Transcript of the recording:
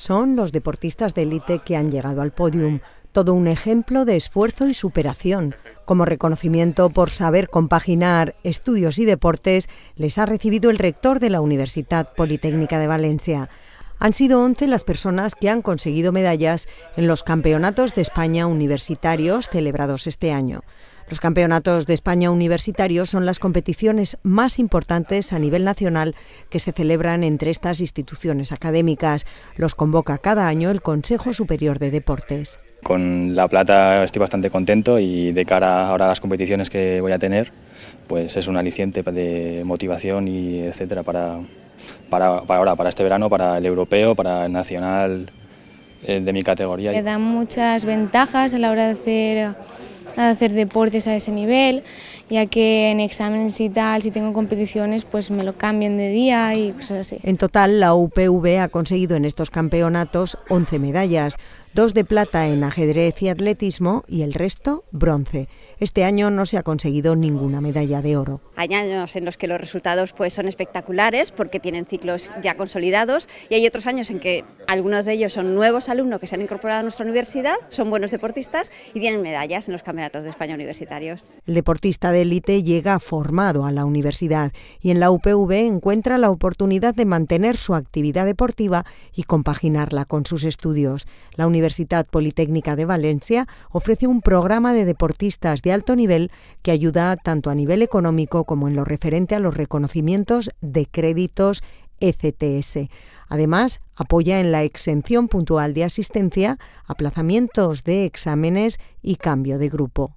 son los deportistas de élite que han llegado al podium. Todo un ejemplo de esfuerzo y superación. Como reconocimiento por saber compaginar estudios y deportes, les ha recibido el rector de la Universidad Politécnica de Valencia. Han sido 11 las personas que han conseguido medallas en los campeonatos de España universitarios celebrados este año. Los campeonatos de España universitarios son las competiciones más importantes a nivel nacional que se celebran entre estas instituciones académicas. Los convoca cada año el Consejo Superior de Deportes. Con la plata estoy bastante contento y de cara ahora a las competiciones que voy a tener, pues es un aliciente de motivación y etcétera para, para, ahora, para este verano, para el europeo, para el nacional eh, de mi categoría. Te dan muchas ventajas a la hora de hacer hacer deportes a ese nivel, ya que en exámenes y tal, si tengo competiciones, pues me lo cambian de día y cosas así. En total, la UPV ha conseguido en estos campeonatos 11 medallas, dos de plata en ajedrez y atletismo y el resto bronce. Este año no se ha conseguido ninguna medalla de oro. Hay años en los que los resultados pues, son espectaculares porque tienen ciclos ya consolidados y hay otros años en que algunos de ellos son nuevos alumnos que se han incorporado a nuestra universidad, son buenos deportistas y tienen medallas en los campeonatos de España universitarios. El deportista de élite llega formado a la universidad y en la UPV encuentra la oportunidad de mantener su actividad deportiva y compaginarla con sus estudios. La Universidad Politécnica de Valencia ofrece un programa de deportistas de alto nivel que ayuda tanto a nivel económico como en lo referente a los reconocimientos de créditos ECTS. Además, apoya en la exención puntual de asistencia, aplazamientos de exámenes y cambio de grupo.